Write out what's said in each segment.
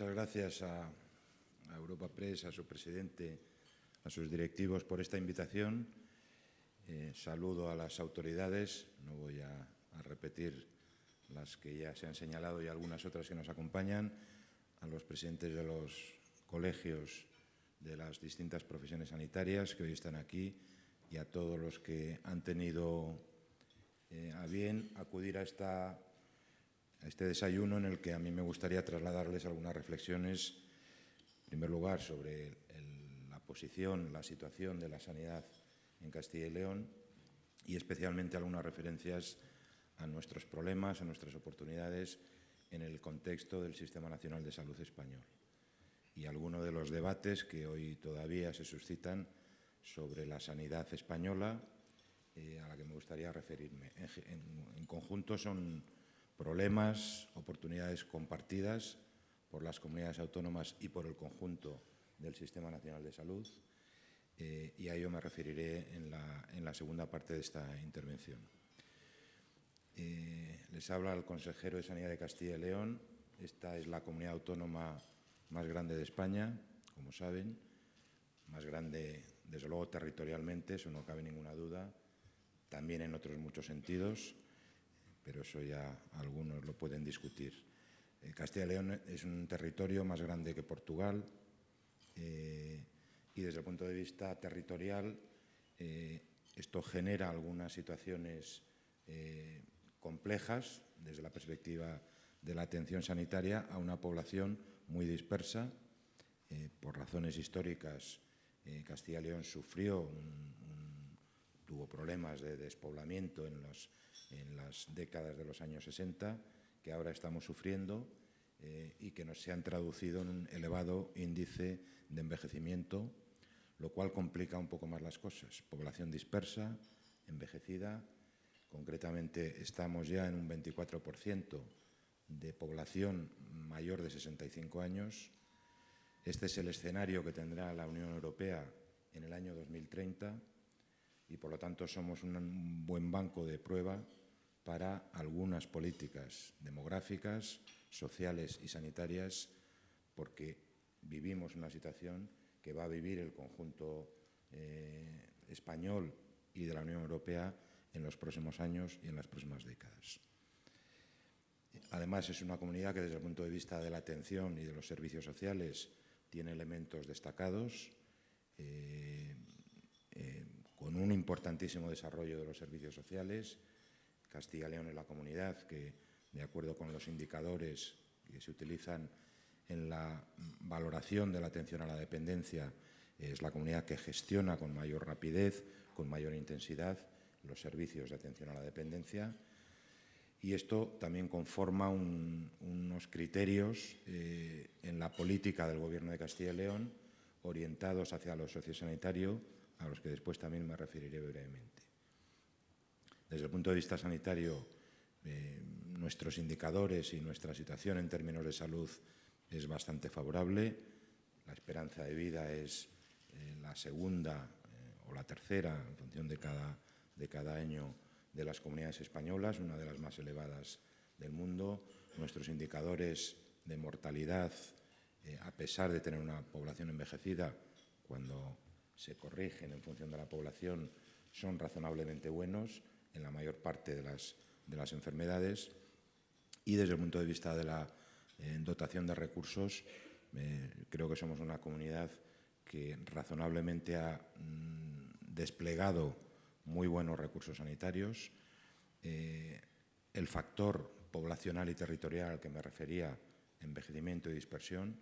Muchas gracias a, Europa Press, a su presidente, a sus directivos por esta invitación. Eh, saludo a las autoridades, no voy a, repetir las que ya se han señalado y algunas otras que nos acompañan, a los presidentes de los colegios de las distintas profesiones sanitarias que hoy están aquí y a todos los que han tenido eh, a bien acudir a esta a este desayuno en el que a mí me gustaría trasladarles algunas reflexiones, en primer lugar, sobre la posición, la situación de la sanidad en Castilla y León y especialmente algunas referencias a nuestros problemas, a nuestras oportunidades en el contexto del Sistema Nacional de Salud Español y algunos de los debates que hoy todavía se suscitan sobre la sanidad española eh, a la que me gustaría referirme. en conjunto son problemas, oportunidades compartidas por las comunidades autónomas y por el conjunto del Sistema Nacional de Salud. Eh, y a ello me referiré en la, segunda parte de esta intervención. Eh, les habla el consejero de Sanidad de Castilla y León. Esta es la comunidad autónoma más grande de España, como saben, más grande desde luego territorialmente, eso no cabe ninguna duda, también en otros muchos sentidos pero eso ya algunos lo pueden discutir. Eh, Castilla y León es un territorio más grande que Portugal eh, y desde el punto de vista territorial eh, esto genera algunas situaciones complejas desde la perspectiva de la atención sanitaria a una población muy dispersa. por razones históricas, Castilla y León sufrió un, tuvo problemas de despoblamiento en, las décadas de los años 60, que ahora estamos sufriendo eh, y que nos se han traducido en un elevado índice de envejecimiento, lo cual complica un poco más las cosas. Población dispersa, envejecida, concretamente estamos ya en un 24% de población mayor de 65 años. Este es el escenario que tendrá la Unión Europea en el año 2030 y por lo tanto somos un buen banco de prueba para algunas políticas demográficas, sociales y sanitarias, porque vivimos una situación que va a vivir el conjunto eh, español y de la Unión Europea en los próximos años y en las próximas décadas. Además, es una comunidad que desde el punto de vista de la atención y de los servicios sociales tiene elementos destacados, con un importantísimo desarrollo de los servicios sociales. Castilla y León es la comunidad que, de acuerdo con los indicadores que se utilizan en la valoración de la atención a la dependencia, es la comunidad que gestiona con mayor rapidez, con mayor intensidad, los servicios de atención a la dependencia. Y esto también conforma unos criterios eh, en la política del Gobierno de Castilla y León orientados hacia lo sociosanitario a los que después también me referiré brevemente. Desde el punto de vista sanitario, eh, nuestros indicadores y nuestra situación en términos de salud es bastante favorable. La esperanza de vida es eh, la segunda eh, o la tercera, en función de cada, de cada año, de las comunidades españolas, una de las más elevadas del mundo. Nuestros indicadores de mortalidad, a pesar de tener una población envejecida, cuando se corrigen en función de la población son razonablemente buenos en la mayor parte de las, enfermedades y desde el punto de vista de la eh, dotación de recursos eh, creo que somos una comunidad que razonablemente ha mm, desplegado muy buenos recursos sanitarios. Eh, el factor poblacional y territorial al que me refería, envejecimiento y dispersión,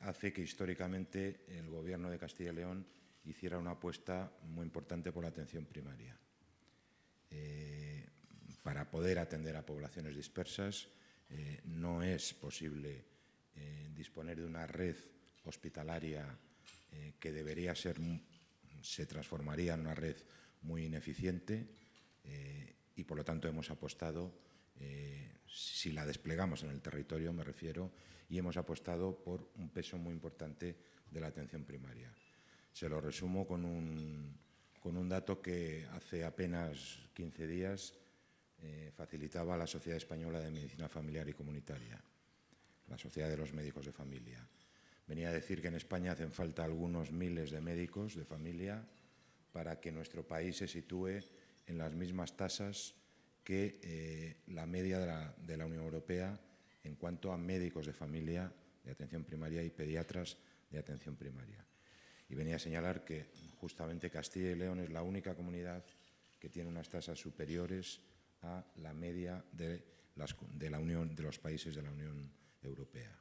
hace que históricamente el Gobierno de Castilla y León hiciera una apuesta muy importante por la atención primaria, eh, para poder atender a poblaciones dispersas. Eh, no es posible eh, disponer de una red hospitalaria que debería ser, se transformaría en una red muy ineficiente y por lo tanto hemos apostado, si la desplegamos en el territorio me refiero, y hemos apostado por un peso muy importante de la atención primaria. Se lo resumo con un, dato que hace apenas 15 días eh, facilitaba la Sociedad Española de Medicina Familiar y Comunitaria, la Sociedad de los Médicos de Familia. Venía a decir que en España hacen falta algunos miles de médicos de familia para que nuestro país se sitúe en las mismas tasas que eh, la media de la, de la Unión Europea en cuanto a médicos de familia de atención primaria y pediatras de atención primaria y venía a señalar que justamente Castilla y León es la única comunidad que tiene unas tasas superiores a la media de, las, de, la Unión, de los países de la Unión Europea.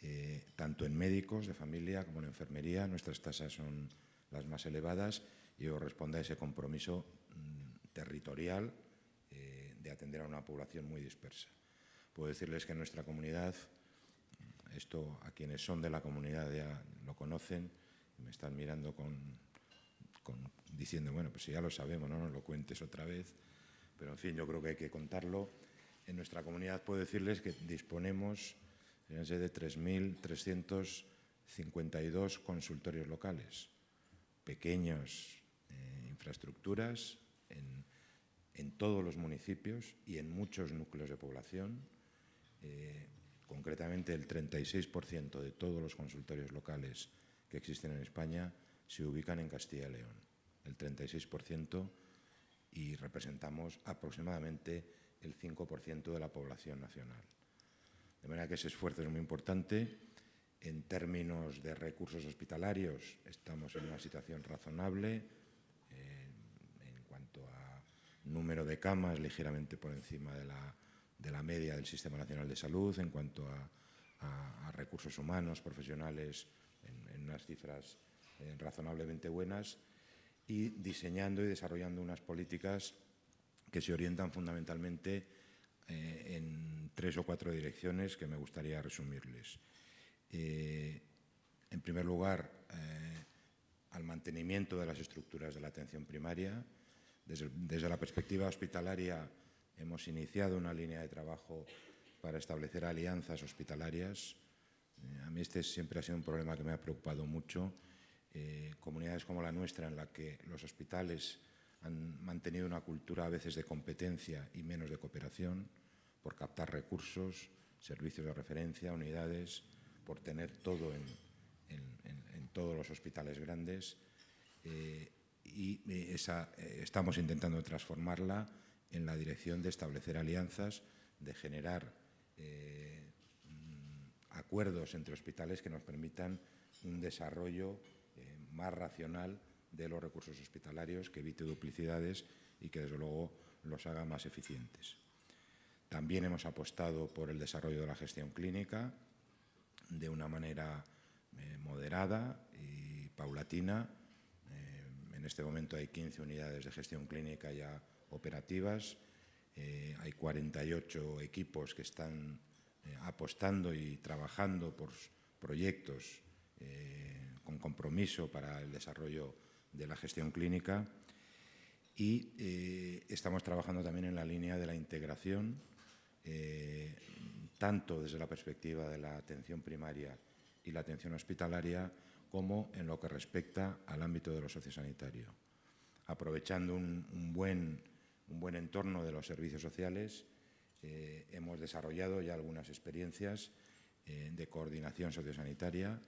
Eh, tanto en médicos de familia como en enfermería, nuestras tasas son las más elevadas y respondo a ese compromiso mm, territorial eh, de atender a una población muy dispersa. Puedo decirles que nuestra comunidad, esto a quienes son de la comunidad ya lo conocen, me están mirando con, diciendo, bueno, pues ya lo sabemos, no nos lo cuentes otra vez, pero en fin, yo creo que hay que contarlo. En nuestra comunidad puedo decirles que disponemos de 3.352 consultorios locales, pequeñas eh, infraestructuras en, todos los municipios y en muchos núcleos de población. Eh, concretamente el 36% de todos los consultorios locales que existen en España se ubican en Castilla y León, el 36%, y representamos aproximadamente el 5% de la población nacional. De manera que ese esfuerzo es muy importante. En términos de recursos hospitalarios, estamos en una situación razonable. Eh, en cuanto a número de camas, ligeramente por encima de la, media del Sistema Nacional de Salud. En cuanto a recursos humanos, profesionales, en, unas cifras eh, razonablemente buenas y diseñando y desarrollando unas políticas que se orientan fundamentalmente eh, en tres o cuatro direcciones que me gustaría resumirles. Eh, en primer lugar, al mantenimiento de las estructuras de la atención primaria. desde la perspectiva hospitalaria hemos iniciado una línea de trabajo para establecer alianzas hospitalarias eh, a mí este siempre ha sido un problema que me ha preocupado mucho. Eh, comunidades como la nuestra, en la que los hospitales han mantenido una cultura a veces de competencia y menos de cooperación, por captar recursos, servicios de referencia, unidades, por tener todo en, todos los hospitales grandes. Eh, y estamos intentando transformarla en la dirección de establecer alianzas, de generar acuerdos entre hospitales que nos permitan un desarrollo eh, más racional de los recursos hospitalarios, que evite duplicidades y que desde luego los haga más eficientes. También hemos apostado por el desarrollo de la gestión clínica de una manera eh, moderada y paulatina. Eh, en este momento hay 15 unidades de gestión clínica ya operativas, hay 48 equipos que están eh, apostando y trabajando por proyectos eh, con compromiso para el desarrollo de la gestión clínica y eh, estamos trabajando también en la línea de la integración, tanto desde la perspectiva de la atención primaria y la atención hospitalaria, como en lo que respecta al ámbito de lo sociosanitario, aprovechando un buen entorno de los servicios sociales eh, hemos desarrollado ya algunas experiencias eh, de coordinación sociosanitaria.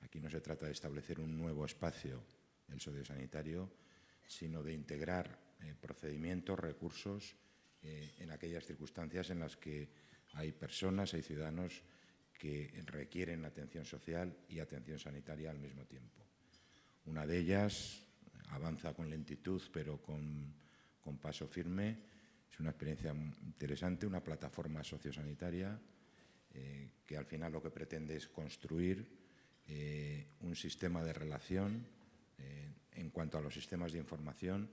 Aquí no se trata de establecer un nuevo espacio, el sociosanitario, sino de integrar eh, procedimientos, recursos en aquellas circunstancias en las que hay personas, hay ciudadanos que requieren atención social y atención sanitaria al mismo tiempo. Una de ellas avanza con lentitud, pero con paso firme, es una experiencia interesante, una plataforma sociosanitaria eh, que al final lo que pretende es construir eh, un sistema de relación eh, en cuanto a los sistemas de información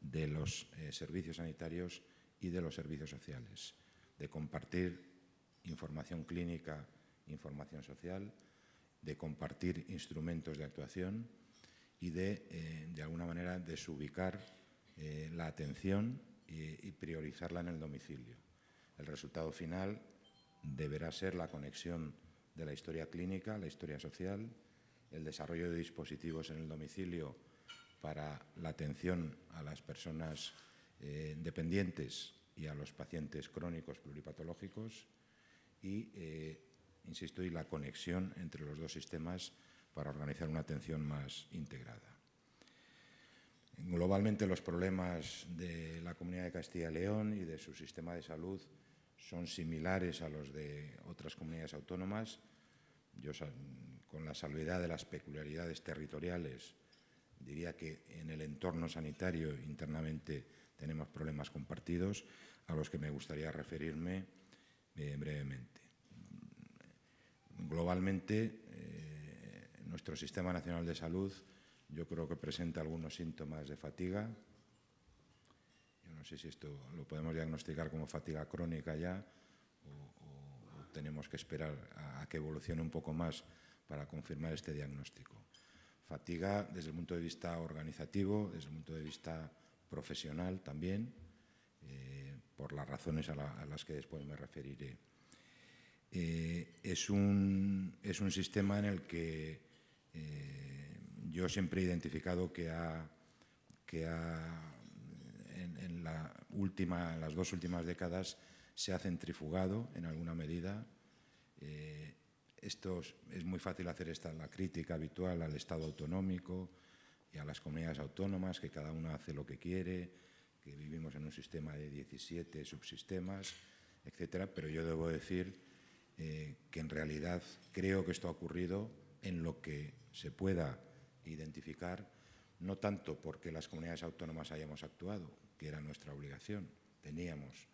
de los servicios sanitarios y de los servicios sociales, de compartir información clínica, información social, de compartir instrumentos de actuación y de, de alguna manera, desubicar la atención y, priorizarla en el domicilio. El resultado final deberá ser la conexión de la historia clínica, la historia social, el desarrollo de dispositivos en el domicilio para la atención a las personas eh, dependientes y a los pacientes crónicos pluripatológicos y, eh, insisto, y la conexión entre los dos sistemas para organizar una atención más integrada. Globalmente los problemas de la Comunidad de Castilla y León y de su sistema de salud son similares a los de otras comunidades autónomas, yo con la salvedad de las peculiaridades territoriales diría que en el entorno sanitario internamente tenemos problemas compartidos a los que me gustaría referirme eh, brevemente. Globalmente, eh, nuestro Sistema Nacional de Salud yo creo que presenta algunos síntomas de fatiga. Yo no sé si esto lo podemos diagnosticar como fatiga crónica ya o, tenemos que esperar a, que evolucione un poco más para confirmar este diagnóstico. Fatiga desde el punto de vista organizativo, desde el punto de vista profesional también, eh, por las razones a, las que después me referiré. Eh, es, un, es, un, sistema en el que eh, yo siempre he identificado que ha, que ha en, la última, las dos últimas décadas se ha centrifugado en alguna medida. Eh, esto es muy fácil hacer esta la crítica habitual al Estado autonómico y a las comunidades autónomas, que cada una hace lo que quiere, que vivimos en un sistema de 17 subsistemas, etcétera. Pero yo debo decir eh, que en realidad creo que esto ha ocurrido en lo que se pueda identificar, no tanto porque las comunidades autónomas hayamos actuado, que era nuestra obligación, teníamos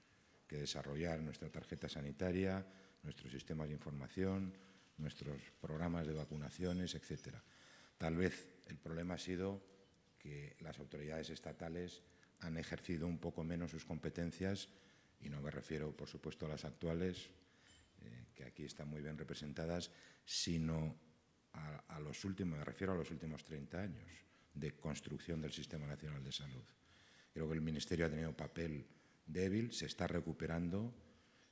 que desarrollar nuestra tarjeta sanitaria, nuestros sistemas de información, nuestros programas de vacunaciones, etcétera. Tal vez el problema ha sido que las autoridades estatales han ejercido un poco menos sus competencias, y no me refiero, por supuesto, a las actuales, eh, que aquí están muy bien representadas, sino a, los últimos, me refiero a los últimos 30 años de construcción del Sistema Nacional de Salud. Creo que el Ministerio ha tenido papel débil, se está recuperando.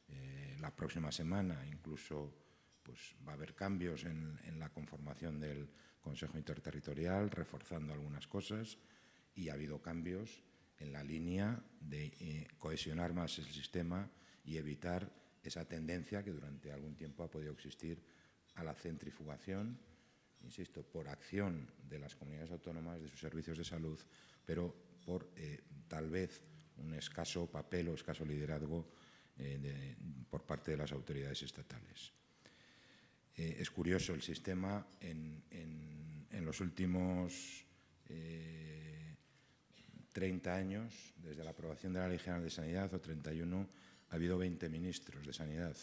Eh, la próxima semana incluso pues, va a haber cambios en, la conformación del Consejo Interterritorial, reforzando algunas cosas, y ha habido cambios en la línea de eh, cohesionar más el sistema y evitar esa tendencia que durante algún tiempo ha podido existir a la centrifugación insisto, por acción de las comunidades autónomas, de sus servicios de salud, pero por eh, tal vez un escaso papel o escaso liderazgo eh, por parte de las autoridades estatales. Eh, es curioso, el sistema en, en los últimos 30 años, desde la aprobación de la Ley General de Sanidad, o 31, ha habido 20 ministros de Sanidad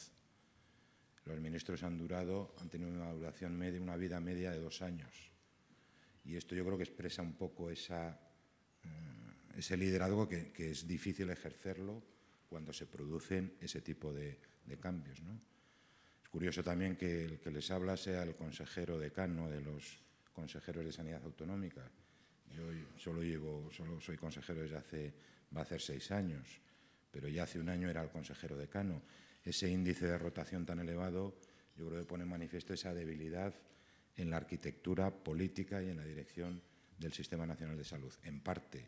los ministros han durado, han tenido una duración media, una vida media de dos años. Y esto yo creo que expresa un poco esa, eh, ese liderazgo que, es difícil ejercerlo cuando se producen ese tipo de, cambios. ¿no? Es curioso también que el que les habla sea el consejero decano de los consejeros de sanidad autonómica. Yo solo llevo, solo soy consejero desde hace, va a hacer seis años, pero ya hace un año era el consejero decano ese índice de rotación tan elevado, yo creo que pone manifiesto esa debilidad en la arquitectura política y en la dirección del Sistema Nacional de Salud, en parte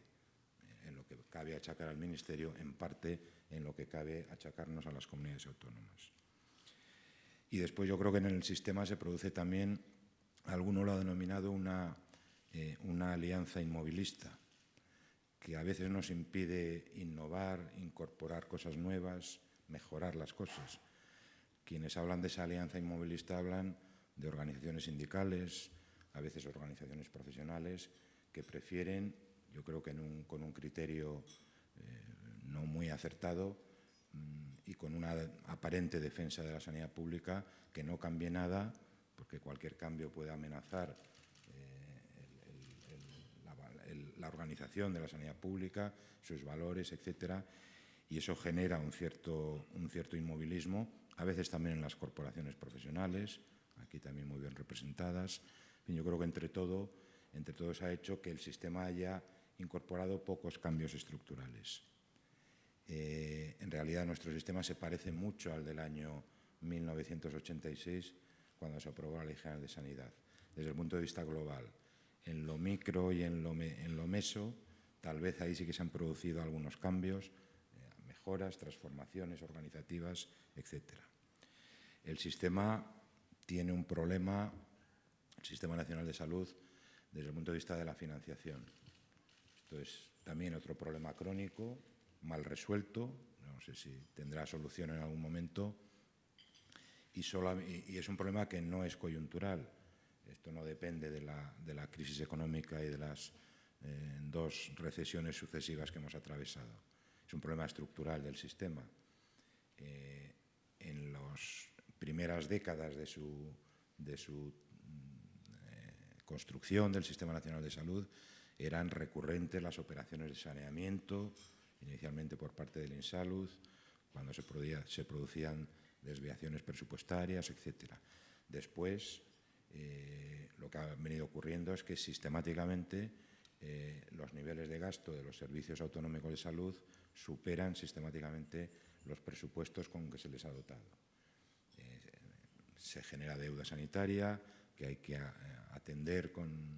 en lo que cabe achacar al Ministerio, en parte en lo que cabe achacarnos a las comunidades autónomas. Y después yo creo que en el sistema se produce también, alguno lo ha denominado una, eh, una alianza inmovilista, que a veces nos impide innovar, incorporar cosas nuevas, mejorar las cosas. Quienes hablan de esa alianza inmovilista hablan de organizaciones sindicales, a veces organizaciones profesionales, que prefieren, yo creo que con un criterio eh, no muy acertado mm, y con una aparente defensa de la sanidad pública, que no cambie nada, porque cualquier cambio puede amenazar eh, la, la organización de la sanidad pública, sus valores, etcétera y eso genera un cierto, inmovilismo, a veces también en las corporaciones profesionales, aquí también muy bien representadas. yo creo que entre todo, entre todos ha hecho que el sistema haya incorporado pocos cambios estructurales. Eh, en realidad nuestro sistema se parece mucho al del año 1986, cuando se aprobó la Ley General de Sanidad, desde el punto de vista global. En lo micro y en lo meso, tal vez ahí sí que se han producido algunos cambios, mejoras, transformaciones organizativas, etc. El sistema tiene un problema, el Sistema Nacional de Salud, desde el punto de vista de la financiación. Esto es también otro problema crónico, mal resuelto, no sé si tendrá solución en algún momento, y, y es un problema que no es coyuntural. Esto no depende de la, crisis económica y de las eh, dos recesiones sucesivas que hemos atravesado es un problema estructural del sistema. Eh, en las primeras décadas de su, eh, construcción del Sistema Nacional de Salud eran recurrentes las operaciones de saneamiento, inicialmente por parte del Insalud, cuando se, se producían desviaciones presupuestarias, etc. Después, eh, lo que ha venido ocurriendo es que sistemáticamente los niveles de gasto de los servicios autonómicos de salud superan sistemáticamente los presupuestos con que se les ha dotado. Eh, se genera deuda sanitaria que hay que eh, atender con,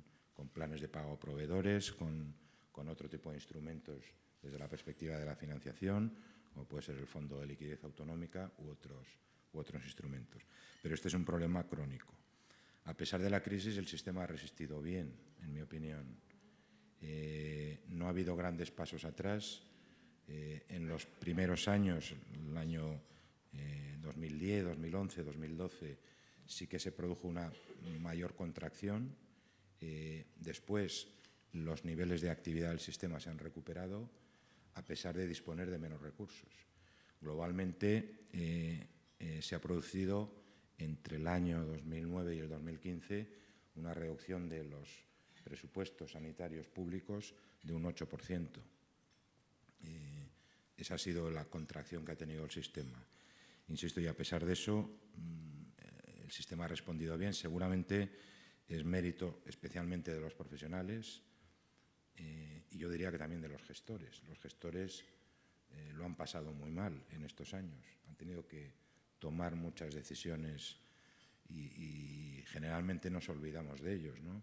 planes de pago a proveedores, con, otro tipo de instrumentos desde la perspectiva de la financiación, como puede ser el Fondo de Liquidez Autonómica u otros, instrumentos. Pero este es un problema crónico. A pesar de la crisis, el sistema ha resistido bien, en mi opinión. Eh, no ha habido grandes pasos atrás eh, en los primeros años, el año 2010, 2011, 2012, sí que se produjo una mayor contracción. Eh, después, los niveles de actividad del sistema se han recuperado a pesar de disponer de menos recursos. Globalmente, eh, se ha producido entre el año 2009 y el 2015 una reducción de los presupuestos sanitarios públicos de un 8%. Esa ha sido la contracción que ha tenido el sistema. Insisto, y a pesar de eso, mm, el sistema ha respondido bien. Seguramente es mérito especialmente de los profesionales eh, y yo diría que también de los gestores. Los gestores eh, lo han pasado muy mal en estos años. Han tenido que tomar muchas decisiones y, y generalmente nos olvidamos de ellos, ¿no?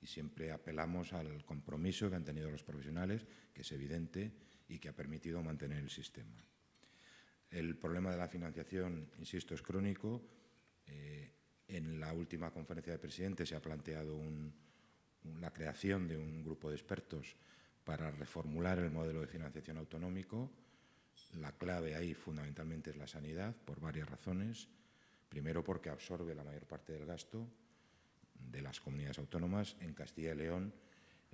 Y siempre apelamos al compromiso que han tenido los profesionales, que es evidente, y que ha permitido mantener el sistema. El problema de la financiación, insisto, es crónico. Eh, en la última conferencia de presidentes se ha planteado la creación de un grupo de expertos para reformular el modelo de financiación autonómico. La clave ahí fundamentalmente es la sanidad, por varias razones. Primero, porque absorbe la mayor parte del gasto de las comunidades autónomas. En Castilla y León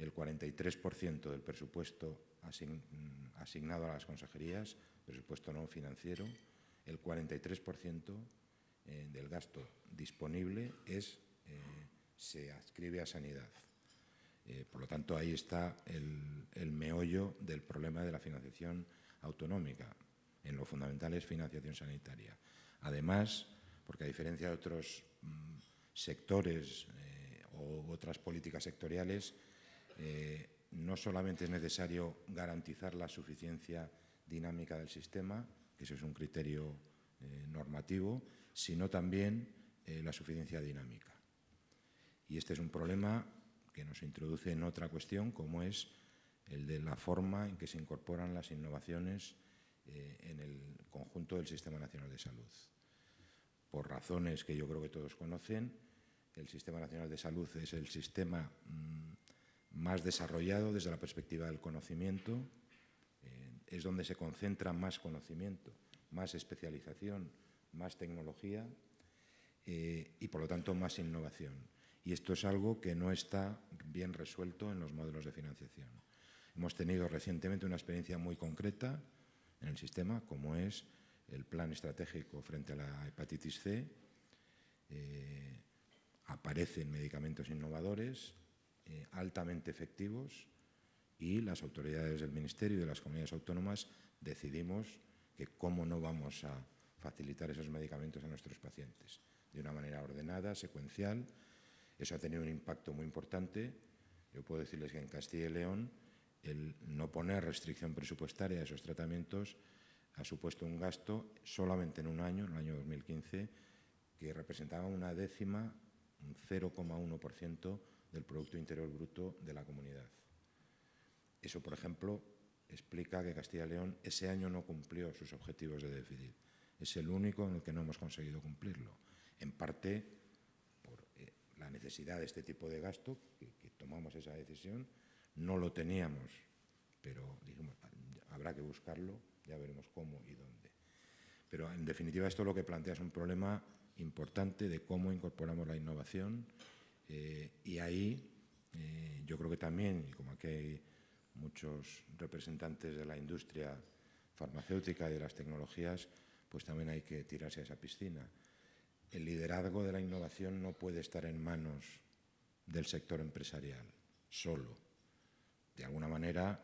el 43% del presupuesto mm, asignado a las consejerías, presupuesto no financiero, el 43% eh, del gasto disponible es, eh, se adscribe a sanidad. Eh, por lo tanto, ahí está el, meollo del problema de la financiación autonómica. En lo fundamental es financiación sanitaria. Además, porque a diferencia de otros mm, sectores o otras políticas sectoriales, eh, no solamente es necesario garantizar la suficiencia dinámica del sistema, que eso es un criterio eh, normativo, sino también eh, la suficiencia dinámica. Y este es un problema que nos introduce en otra cuestión, como es el de la forma en que se incorporan las innovaciones en el conjunto del Sistema Nacional de Salud. Por razones que yo creo que todos conocen, el Sistema Nacional de Salud es el sistema mm, más desarrollado desde la perspectiva del conocimiento, eh, es donde se concentra más conocimiento, más especialización, más tecnología eh, y por lo tanto más innovación. Y esto es algo que no está bien resuelto en los modelos de financiación. Hemos tenido recientemente una experiencia muy concreta en el sistema, como es el plan estratégico frente a la hepatitis C. Eh, aparecen medicamentos innovadores, eh, altamente efectivos y las autoridades del Ministerio y de las comunidades autónomas decidimos que cómo no vamos a facilitar esos medicamentos a nuestros pacientes de una manera ordenada, secuencial. Eso ha tenido un impacto muy importante. Yo puedo decirles que en Castilla y León el no poner restricción presupuestaria a esos tratamientos ha supuesto un gasto solamente en un año, en el año 2015, que representaba una décima, un 0,1% del Producto Interior Bruto de la comunidad. Eso, por ejemplo, explica que Castilla y León ese año no cumplió sus objetivos de déficit. Es el único en el que no hemos conseguido cumplirlo. En parte por eh, la necesidad de este tipo de gasto, que, que tomamos esa decisión, no lo teníamos, pero dijimos, ah, habrá que buscarlo, ya veremos cómo y dónde. Pero en definitiva esto lo que plantea es un problema importante de cómo incorporamos la innovación eh, y ahí eh, yo creo que también, y como aquí hay muchos representantes de la industria farmacéutica y de las tecnologías, pues también hay que tirarse a esa piscina. El liderazgo de la innovación no puede estar en manos del sector empresarial solo. De alguna manera,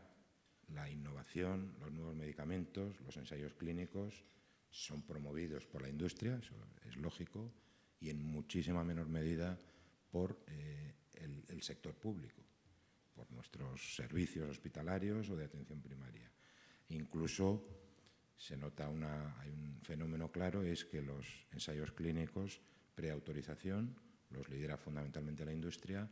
la innovación, los nuevos medicamentos, los ensayos clínicos son promovidos por la industria, eso es lógico, y en muchísima menor medida por eh, el, sector público, por nuestros servicios hospitalarios o de atención primaria. Incluso se nota una, hay un fenómeno claro, es que los ensayos clínicos preautorización los lidera fundamentalmente la industria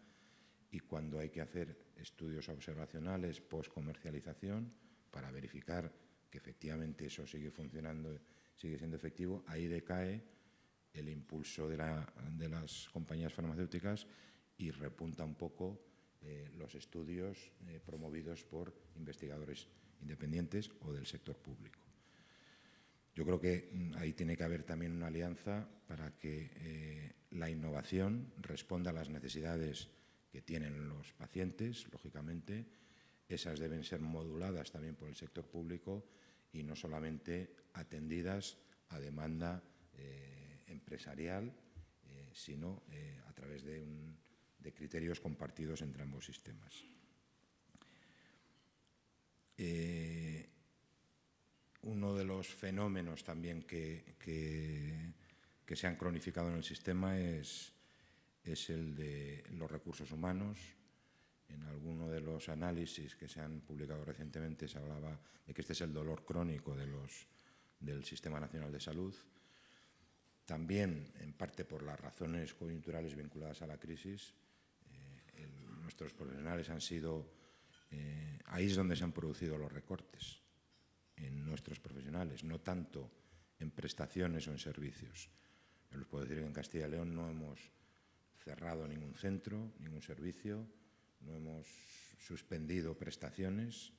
y cuando hay que hacer estudios observacionales post-comercialización para verificar que efectivamente eso sigue funcionando, sigue siendo efectivo, ahí decae el impulso de, las compañías farmacéuticas y repunta un poco eh, los estudios eh, promovidos por investigadores independientes o del sector público. Yo creo que mm, ahí tiene que haber también una alianza para que eh, la innovación responda a las necesidades que tienen los pacientes, lógicamente. Esas deben ser moduladas también por el sector público y no solamente atendidas a demanda empresarial, eh, sino eh, a través de, criterios compartidos entre ambos sistemas. Eh, uno de los fenómenos también que, se han cronificado en el sistema es, el de los recursos humanos, en alguno de los análisis que se han publicado recientemente se hablaba de que este es el dolor crónico del Sistema Nacional de Salud también, en parte por las razones coyunturales vinculadas a la crisis, eh, nuestros profesionales han sido, eh, ahí es donde se han producido los recortes, en nuestros profesionales, no tanto en prestaciones o en servicios. Yo les puedo decir que en Castilla y León no hemos cerrado ningún centro, ningún servicio, no hemos suspendido prestaciones,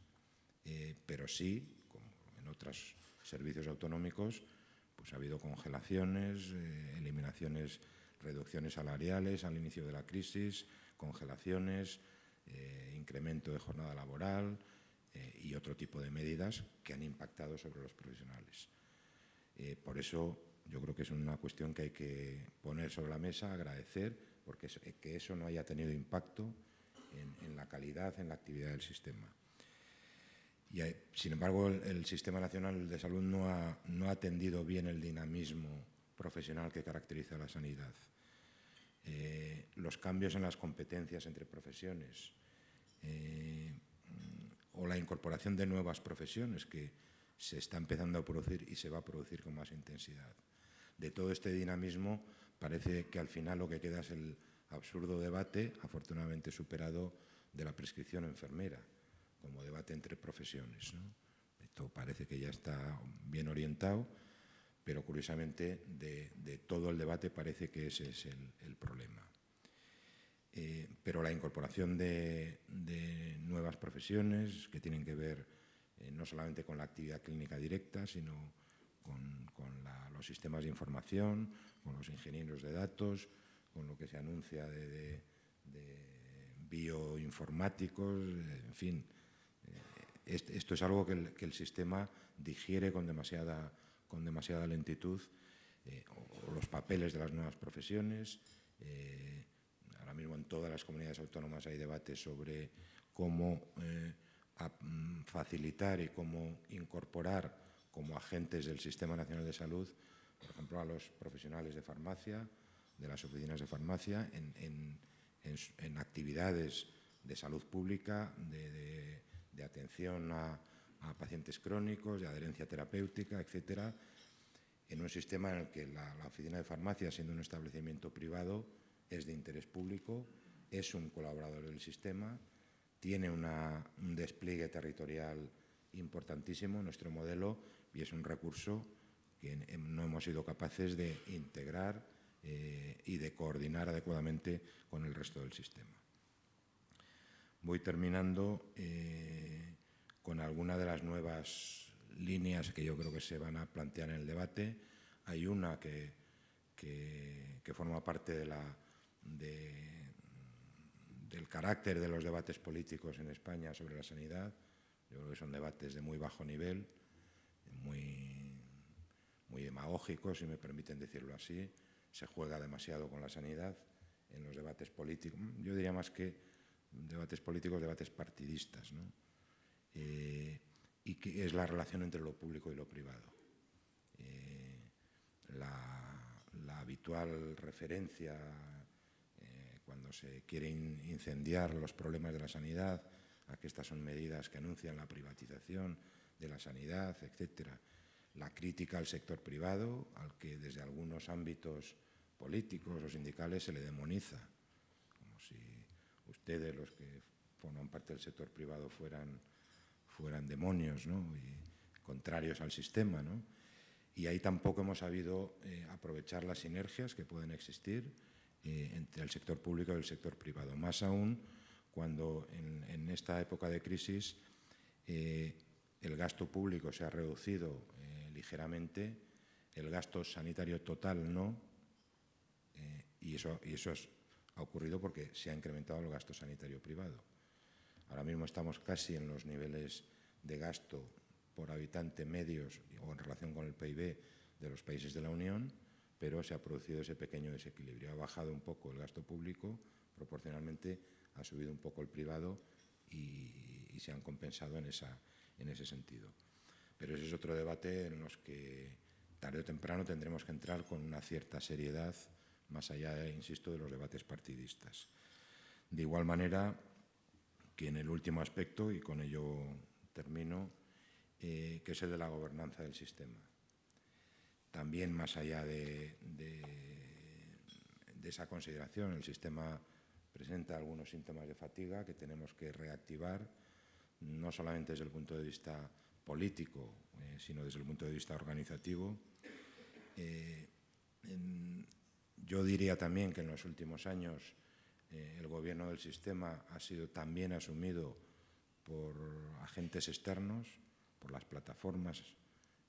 eh, pero sí, como en otros servicios autonómicos, pues ha habido congelaciones, eh, eliminaciones, reducciones salariales al inicio de la crisis, congelaciones, eh, incremento de jornada laboral eh, y otro tipo de medidas que han impactado sobre los profesionales. por eso yo creo que es una cuestión que hay que poner sobre la mesa, agradecer, porque eso, que eso no haya tenido impacto en la calidad, en la actividad del sistema sin embargo, el, Sistema Nacional de Salud no ha, atendido bien el dinamismo profesional que caracteriza la sanidad. Eh, los cambios en las competencias entre profesiones eh, o la incorporación de nuevas profesiones que se está empezando a producir y se va a producir con más intensidad. De todo este dinamismo parece que al final lo que queda es el absurdo debate, afortunadamente superado, de la prescripción enfermera como debate entre profesiones. Esto parece que ya está bien orientado, pero curiosamente de, todo el debate parece que ese es el, problema. Eh, pero la incorporación de, nuevas profesiones que tienen que ver eh, no solamente con la actividad clínica directa, sino con, los sistemas de información, con los ingenieros de datos, con lo que se anuncia de bioinformáticos, en fin, esto es algo que el, sistema digiere con demasiada, con demasiada lentitud, eh, los papeles de las nuevas profesiones. Eh, ahora mismo en todas las comunidades autónomas hay debates sobre cómo eh, mm, facilitar y cómo incorporar como agentes del Sistema Nacional de Salud, por ejemplo, a los profesionales de farmacia, de las oficinas de farmacia, en, actividades de salud pública, de de atención a, pacientes crónicos, de adherencia terapéutica, etcétera, en un sistema en el que la, oficina de farmacia, siendo un establecimiento privado, es de interés público, es un colaborador del sistema, tiene un despliegue territorial importantísimo, nuestro modelo, y es un recurso que no hemos sido capaces de integrar eh, y de coordinar adecuadamente con el resto del sistema voy terminando eh, con algunas de las nuevas líneas que yo creo que se van a plantear en el debate. Hay una que, que, forma parte de la, del carácter de los debates políticos en España sobre la sanidad. Yo creo que son debates de muy bajo nivel, muy, muy demagógicos, si me permiten decirlo así. Se juega demasiado con la sanidad en los debates políticos. Yo diría más que debates políticos, debates partidistas, ¿no? Eh, y que es la relación entre lo público y lo privado. Eh, la, habitual referencia eh, cuando se quiere incendiar los problemas de la sanidad, a que estas son medidas que anuncian la privatización de la sanidad, etcétera. La crítica al sector privado, al que desde algunos ámbitos políticos o sindicales se le demoniza de los que forman parte del sector privado fueran, fueran demonios ¿no? y contrarios al sistema. ¿no? Y ahí tampoco hemos sabido eh, aprovechar las sinergias que pueden existir eh, entre el sector público y el sector privado. Más aún cuando en, esta época de crisis eh, el gasto público se ha reducido ligeramente, el gasto sanitario total no, y eso, y eso es ha ocurrido porque se ha incrementado el gasto sanitario privado. Ahora mismo estamos casi en los niveles de gasto por habitante medios o en relación con el PIB de los países de la Unión, pero se ha producido ese pequeño desequilibrio. Ha bajado un poco el gasto público, proporcionalmente ha subido un poco el privado y, se han compensado en, esa, en ese sentido. Pero ese es otro debate en los que tarde o temprano tendremos que entrar con una cierta seriedad más allá, insisto, de los debates partidistas. De igual manera que en el último aspecto, y con ello termino, eh, que es el de la gobernanza del sistema. También más allá de, esa consideración, el sistema presenta algunos síntomas de fatiga que tenemos que reactivar, no solamente desde el punto de vista político, eh, sino desde el punto de vista organizativo. Eh, yo diría también que en los últimos años eh, el gobierno del sistema ha sido también asumido por agentes externos, por las plataformas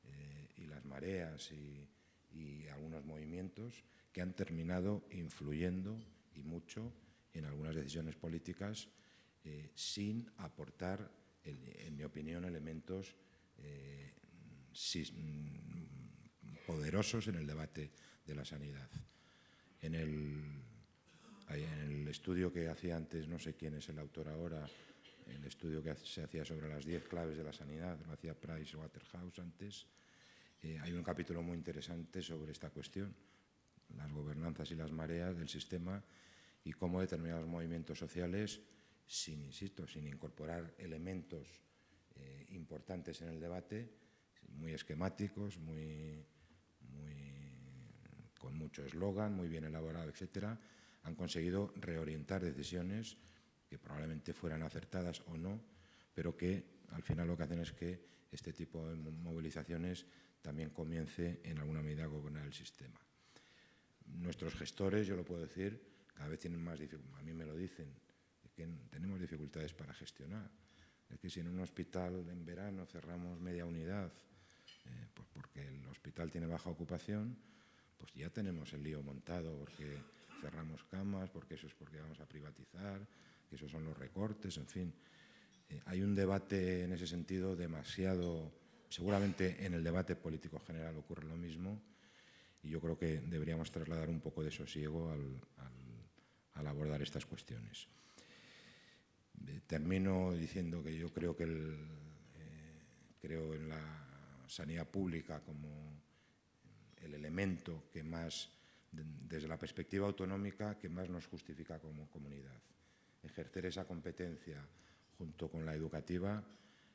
eh, y las mareas y, algunos movimientos que han terminado influyendo y mucho en algunas decisiones políticas eh, sin aportar, en, mi opinión, elementos poderosos en el debate de la sanidad en el, en el estudio que hacía antes, no sé quién es el autor ahora, el estudio que se hacía sobre las diez claves de la sanidad, lo hacía Price Waterhouse antes. Eh, hay un capítulo muy interesante sobre esta cuestión, las gobernanzas y las mareas del sistema y cómo determinados movimientos sociales, sin, insisto, sin incorporar elementos eh, importantes en el debate, muy esquemáticos, muy con mucho eslogan, muy bien elaborado, etcétera, han conseguido reorientar decisiones que probablemente fueran acertadas o no, pero que al final lo que hacen es que este tipo de movilizaciones también comience en alguna medida a gobernar el sistema. Nuestros gestores, yo lo puedo decir, cada vez tienen más dificultades, a mí me lo dicen, tenemos dificultades para gestionar. Es que si en un hospital en verano cerramos media unidad, eh, pues porque el hospital tiene baja ocupación, pues ya tenemos el lío montado porque cerramos camas, porque eso es porque vamos a privatizar, que esos son los recortes, en fin. Eh, hay un debate en ese sentido demasiado, seguramente en el debate político general ocurre lo mismo, y yo creo que deberíamos trasladar un poco de sosiego al, abordar estas cuestiones. Eh, termino diciendo que yo creo que el, eh, creo en la sanidad pública como el elemento que más, desde la perspectiva autonómica, que más nos justifica como comunidad. Ejercer esa competencia junto con la educativa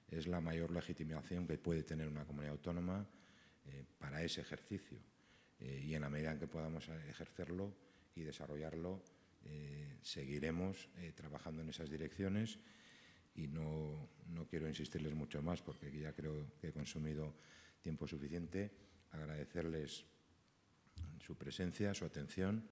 es la mayor legitimación que puede tener una comunidad autónoma eh, para ese ejercicio. Eh, y en la medida en que podamos ejercerlo y desarrollarlo, eh, seguiremos trabajando en esas direcciones y no quiero insistirles mucho más porque ya creo que he consumido tiempo suficiente agradecerles su presencia, su atención